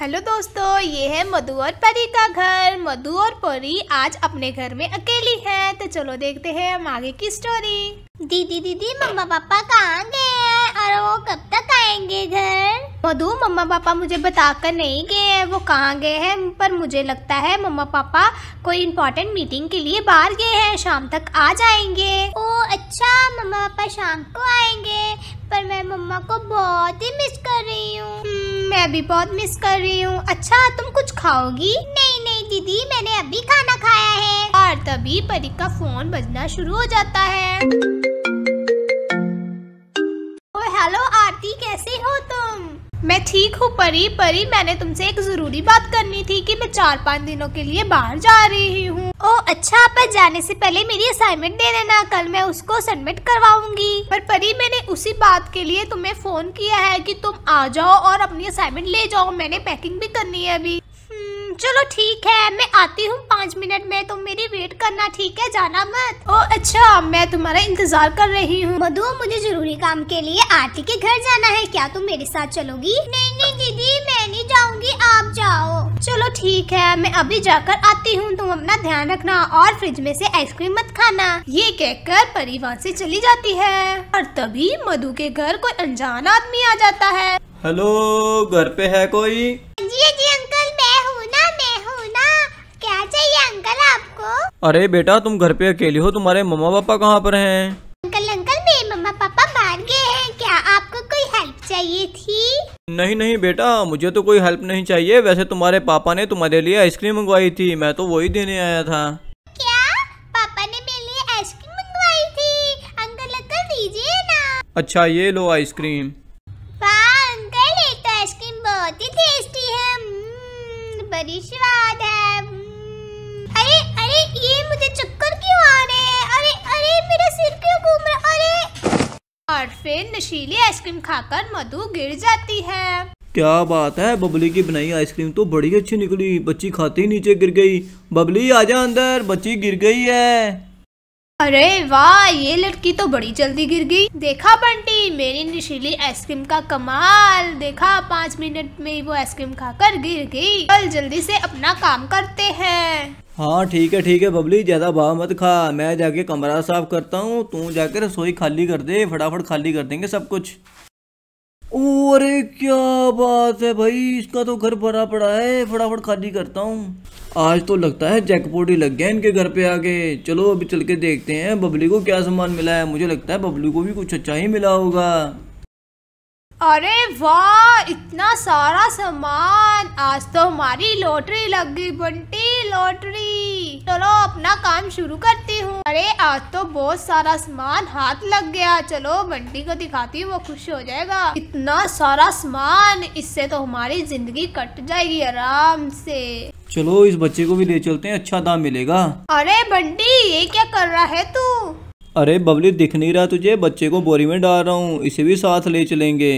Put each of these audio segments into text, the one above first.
Hello दोस्तों ये है मधु और परी का घर मधु और परी आज अपने घर में अकेली है तो चलो देखते हैं हम आगे की स्टोरी दीदी दीदी मम्मा पापा कहाँ गए हैं और वो कब तक आएंगे घर मधु मम्मा पापा मुझे बताकर नहीं गए हैं वो कहाँ गए हैं पर मुझे लगता है मम्मा पापा कोई इम्पोर्टेंट मीटिंग के लिए बाहर गए हैं शाम तक आ जाएंगे ओ अच्छा मम्मा पापा शाम को आएंगे पर मैं मम्मा को बहुत ही मिस कर रही हूँ मैं भी बहुत मिस कर रही हूँ अच्छा तुम कुछ खाओगी नहीं नहीं दीदी मैंने अभी खाना खाया है और तभी परी का फोन बजना शुरू हो जाता है ओ हेलो आरती कैसे हो तुम मैं ठीक हूँ परी परी मैंने तुमसे एक जरूरी बात करनी थी कि मैं चार पाँच दिनों के लिए बाहर जा रही हूँ ओ अच्छा आप जाने से पहले मेरी असाइनमेंट दे देना कल मैं उसको सबमिट करवाऊंगी पर परी मैंने उसी बात के लिए तुम्हें फोन किया है कि तुम आ जाओ और अपनी असाइनमेंट ले जाओ मैंने पैकिंग भी करनी है अभी हम्म, चलो ठीक है मैं आती हूँ पाँच मिनट में तुम मेरी वेट करना ठीक है जाना मत ओ अच्छा मैं तुम्हारा इंतजार कर रही हूँ मधु मुझे जरूरी काम के लिए आरती के घर जाना है क्या तुम मेरे साथ चलोगी नहीं नहीं दीदी मैंने आप जाओ चलो ठीक है मैं अभी जाकर आती हूँ तुम अपना ध्यान रखना और फ्रिज में से आइसक्रीम मत खाना ये कहकर परी वहाँ से चली जाती है और तभी मधु के घर कोई अनजान आदमी आ जाता है हेलो घर पे है कोई जी जी अंकल मैं हूँ ना मैं हूँ ना क्या चाहिए अंकल आपको अरे बेटा तुम घर पे अकेली हो तुम्हारे मम्मा पापा कहाँ पर हैं नहीं नहीं बेटा मुझे तो कोई हेल्प नहीं चाहिए वैसे तुम्हारे पापा ने तुम्हारे लिए आइसक्रीम मंगवाई थी मैं तो वही देने आया था क्या पापा ने मेरे लिए आइसक्रीम मंगवाई थी अंकल अंकल दीजिए ना अच्छा ये लो आइसक्रीम अंकल ये तो आइसक्रीम बहुत ही टेस्टी है हम्म, बड़ी स्वाद है हम्म। अरे अरे ये मुझे चुप फिर नशीली आइसक्रीम खाकर मधु गिर जाती है क्या बात है बबली की बनाई आइसक्रीम तो बड़ी अच्छी निकली बच्ची खाते ही नीचे गिर गई बबली आजा अंदर बच्ची गिर गई है अरे वाह ये लड़की तो बड़ी जल्दी गिर गई देखा बंटी मेरी नशीली आइसक्रीम का कमाल देखा पाँच मिनट में वो आइसक्रीम खाकर गिर गई कल जल्दी से अपना काम करते हैं हाँ ठीक है ठीक है बबली ज़्यादा भाव मत खा मैं जाके कमरा साफ करता हूँ तू जाके रसोई खाली कर दे फटाफट खाली कर देंगे सब कुछ ओ अरे क्या बात है भाई इसका तो घर भरा पड़ा है फटाफट खाली करता हूँ आज तो लगता है जैकपोट ही लग गया इनके घर पे आके चलो अभी चल के देखते हैं बबली को क्या सामान मिला है मुझे लगता है बबली को भी कुछ अच्छा ही मिला होगा अरे वाह इतना सारा सामान आज तो हमारी लॉटरी लग गई बंटी लॉटरी चलो अपना काम शुरू करती हूँ अरे आज तो बहुत सारा सामान हाथ लग गया चलो बंटी को दिखाती हूँ वो खुश हो जाएगा इतना सारा सामान इससे तो हमारी जिंदगी कट जाएगी आराम से चलो इस बच्चे को भी ले चलते हैं अच्छा दाम मिलेगा अरे बंटी ये क्या कर रहा है तू अरे बबली दिख नहीं रहा तुझे बच्चे को बोरी में डाल रहा हूँ इसे भी साथ ले चलेंगे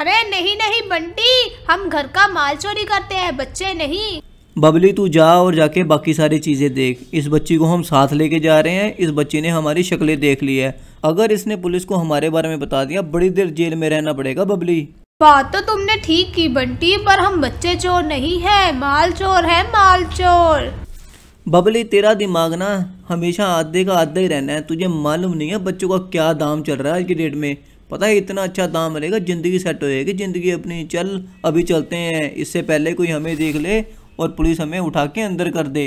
अरे नहीं नहीं बंटी हम घर का माल चोरी करते हैं बच्चे नहीं बबली तू जा और जाके बाकी सारी चीज़ें देख इस बच्ची को हम साथ लेके जा रहे हैं इस बच्ची ने हमारी शक्लें देख ली है अगर इसने पुलिस को हमारे बारे में बता दिया बड़ी देर जेल में रहना पड़ेगा बबली बात तो तुमने ठीक की बंटी पर हम बच्चे चोर नहीं है माल चोर है माल चोर बबली तेरा दिमाग ना हमेशा आधे का आधा ही रहना है तुझे मालूम नहीं है बच्चों का क्या दाम चल रहा है आज की डेट में पता है इतना अच्छा दाम रहेगा ज़िंदगी सेट जाएगी ज़िंदगी अपनी चल अभी चलते हैं इससे पहले कोई हमें देख ले और पुलिस हमें उठा के अंदर कर दे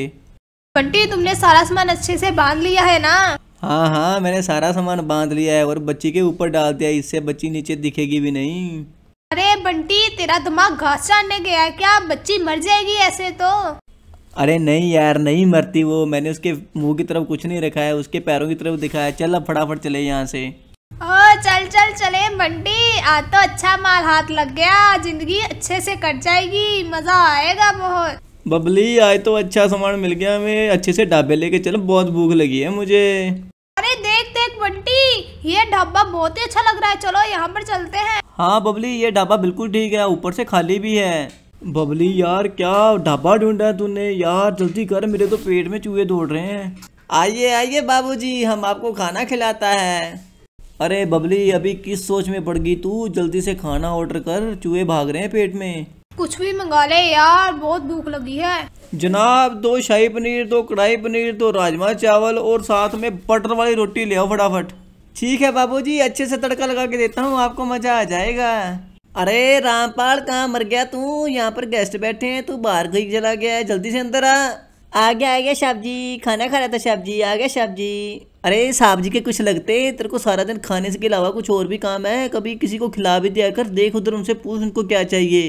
बंटी तुमने सारा सामान अच्छे से बांध लिया है ना हाँ हाँ मैंने सारा सामान बांध लिया है और बच्ची के ऊपर डाल दिया इससे बच्ची नीचे दिखेगी भी नहीं अरे बंटी तेरा दिमाग घास चढ़ने गया है क्या बच्ची मर जाएगी ऐसे तो अरे नहीं यार नहीं मरती वो मैंने उसके मुंह की तरफ कुछ नहीं रखा है उसके पैरों की तरफ दिखाया चल अब फटाफट चले यहाँ से चल चले मंडी आज तो अच्छा माल हाथ लग गया जिंदगी अच्छे से कट जाएगी मजा आएगा बहुत बबली आज तो अच्छा सामान मिल गया हमें अच्छे से ढाबे लेके चलो बहुत भूख लगी है मुझे अरे देख देख बंटी ये ढाबा बहुत ही अच्छा लग रहा है चलो यहाँ पर चलते हैं हाँ बबली ये ढाबा बिल्कुल ठीक है ऊपर से खाली भी है बबली यार क्या ढाबा ढूंढा है तूने यार जल्दी कर मेरे तो पेट में चूहे दौड़ रहे हैं आइए आइए बाबूजी हम आपको खाना खिलाता है अरे बबली अभी किस सोच में पड़ गई तू जल्दी से खाना ऑर्डर कर चूहे भाग रहे हैं पेट में कुछ भी मंगा ले यार बहुत भूख लगी है जनाब दो शाही पनीर दो कढ़ाई पनीर दो राजमा चावल और साथ में बटर वाली रोटी ले आओ फटाफट ठीक है बाबूजी अच्छे से तड़का लगा के देता हूँ आपको मजा आ जाएगा अरे रामपाल कहाँ मर गया तू यहाँ पर गेस्ट बैठे हैं तू बाहर कहीं चला गया है जल्दी से अंदर आ आ गया आ गया शाह जी खाना खा रहा था शाह जी आ गया शाह जी अरे साहब जी के कुछ लगते तेरे को सारा दिन खाने के अलावा कुछ और भी काम है कभी किसी को खिला भी दिया कर देख उधर उनसे पूछ उनको क्या चाहिए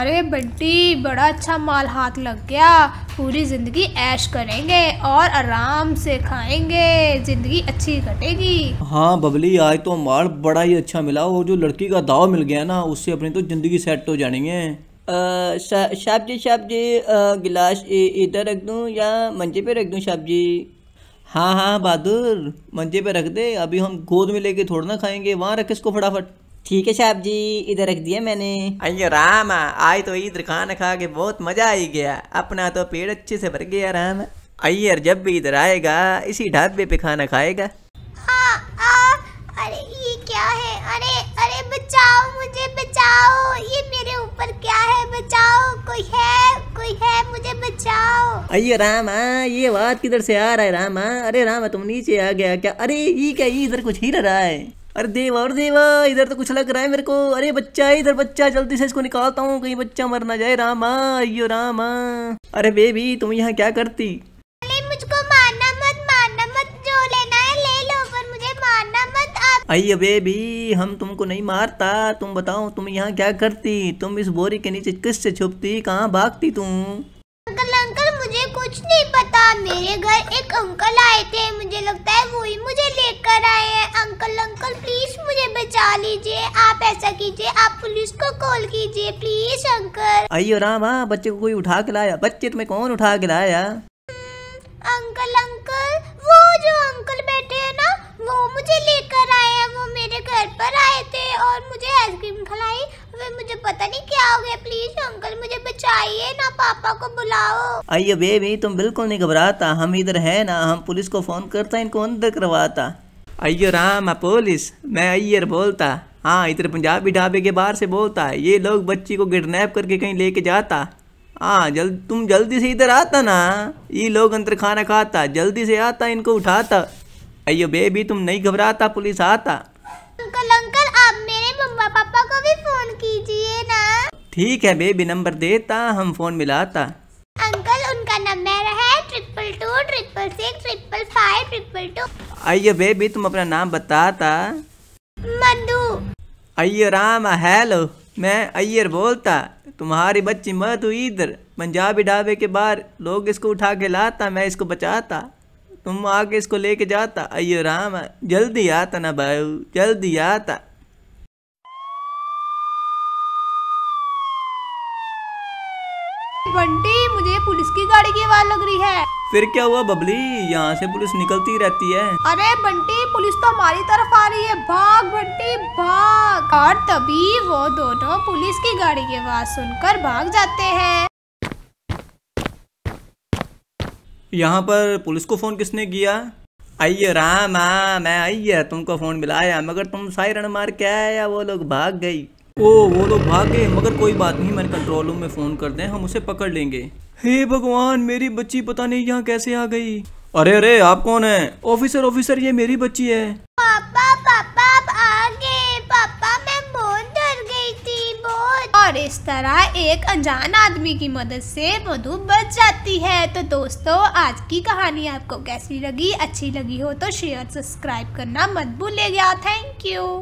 अरे बड्डी बड़ा अच्छा माल हाथ लग गया पूरी ज़िंदगी ऐश करेंगे और आराम से खाएंगे ज़िंदगी अच्छी कटेगी हाँ बबली आज तो माल बड़ा ही अच्छा मिला और जो लड़की का दाव मिल गया ना उससे अपनी तो ज़िंदगी सेट हो जानी है साहब जी साहब जी गिलास इधर रख दूँ या मंजे पे रख दूँ साहब जी हाँ हाँ बहादुर मंजे पे रख दे अभी हम गोद में लेके थोड़ा ना खाएंगे वहाँ रख इसको फटाफट ठीक है साहब जी इधर रख दिया मैंने अयो राम आज तो ईद खाना खा के बहुत मजा आई गया अपना तो पेट अच्छे से भर गया राम अयर जब भी इधर आएगा इसी ढाबे पे खाना खाएगा आ, हाँ, आ, हाँ, अरे ये क्या है अरे अरे बचाओ मुझे बचाओ ये मेरे ऊपर क्या है बचाओ कोई है कोई है मुझे बचाओ अये रामा ये बात किधर से आ रहा है रामा अरे रामा तुम नीचे आ गया क्या अरे ये क्या ये इधर कुछ हिल रहा है अरे देवा और देवा इधर तो कुछ लग रहा है मेरे को अरे बच्चा इधर बच्चा जल्दी से इसको निकालता हूँ कहीं बच्चा मर ना जाए रामा अयो रामा अरे बेबी तुम यहाँ क्या करती आई अबे भी हम तुमको नहीं मारता तुम बताओ तुम यहाँ क्या करती तुम इस बोरी के नीचे किस से छुपती कहाँ भागती तुम अंकल अंकल मुझे कुछ नहीं पता मेरे घर एक अंकल आए थे मुझे लगता है वो ही मुझे लेकर आए हैं अंकल अंकल प्लीज मुझे बचा लीजिए आप ऐसा कीजिए आप पुलिस को कॉल कीजिए प्लीज अंकल अयो राम हाँ बच्चे को कोई उठा के लाया बच्चे तुम्हें कौन उठा के लाया हम्म, अंकल अंकल वो जो अंकल बैठे है ना वो मुझे लेकर मेरे घर पर आए थे और मुझे आइसक्रीम खिलाई वे मुझे पता नहीं क्या हो गया प्लीज अंकल मुझे बचाइए ना पापा को बुलाओ आइए बेबी तुम बिल्कुल नहीं घबराता हम इधर है ना हम पुलिस को फोन करता इनको अंदर करवाता आइयो राम पुलिस मैं अयर बोलता हाँ इधर पंजाबी ढाबे के बाहर से बोलता है ये लोग बच्ची को किडनैप करके कहीं लेके जाता हाँ जल तुम जल्दी से इधर आता ना ये लोग अंदर खाना खाता जल्दी से आता इनको उठाता अयो बेबी तुम नहीं घबराता पुलिस आता अंकल अंकल आप मेरे मम्मा पापा को भी फोन कीजिए ना ठीक है बेबी नंबर देता हम फोन मिलाता अंकल उनका नंबर है triple two triple six triple five triple two आइयो बेबी तुम अपना नाम बताता मधु अयो राम हेलो मैं अयर बोलता तुम्हारी बच्ची मधु इधर पंजाबी ढाबे के बाहर लोग इसको उठा के लाता मैं इसको बचाता तुम आके इसको लेके जाता अयो राम जल्दी आता ना भाई जल्दी आता बंटी मुझे पुलिस की गाड़ी की आवाज लग रही है फिर क्या हुआ बबली यहाँ से पुलिस निकलती रहती है अरे बंटी पुलिस तो हमारी तरफ आ रही है भाग बंटी भाग और तभी वो दोनों पुलिस की गाड़ी की आवाज सुनकर भाग जाते हैं यहाँ पर पुलिस को फ़ोन किसने किया आइए राम आ हाँ, मैं आइए तुमको फ़ोन मिलाया मगर तुम सायरन मार के आया वो लोग भाग गई ओ वो लोग भाग गए मगर कोई बात नहीं मैंने कंट्रोल रूम में फ़ोन कर दें हम उसे पकड़ लेंगे हे भगवान मेरी बच्ची पता नहीं यहाँ कैसे आ गई अरे अरे आप कौन है ऑफिसर ऑफिसर ये मेरी बच्ची है पापा पापा और इस तरह एक अनजान आदमी की मदद से मधु बच जाती है तो दोस्तों आज की कहानी आपको कैसी लगी अच्छी लगी हो तो शेयर सब्सक्राइब करना मत भूलिएगा थैंक यू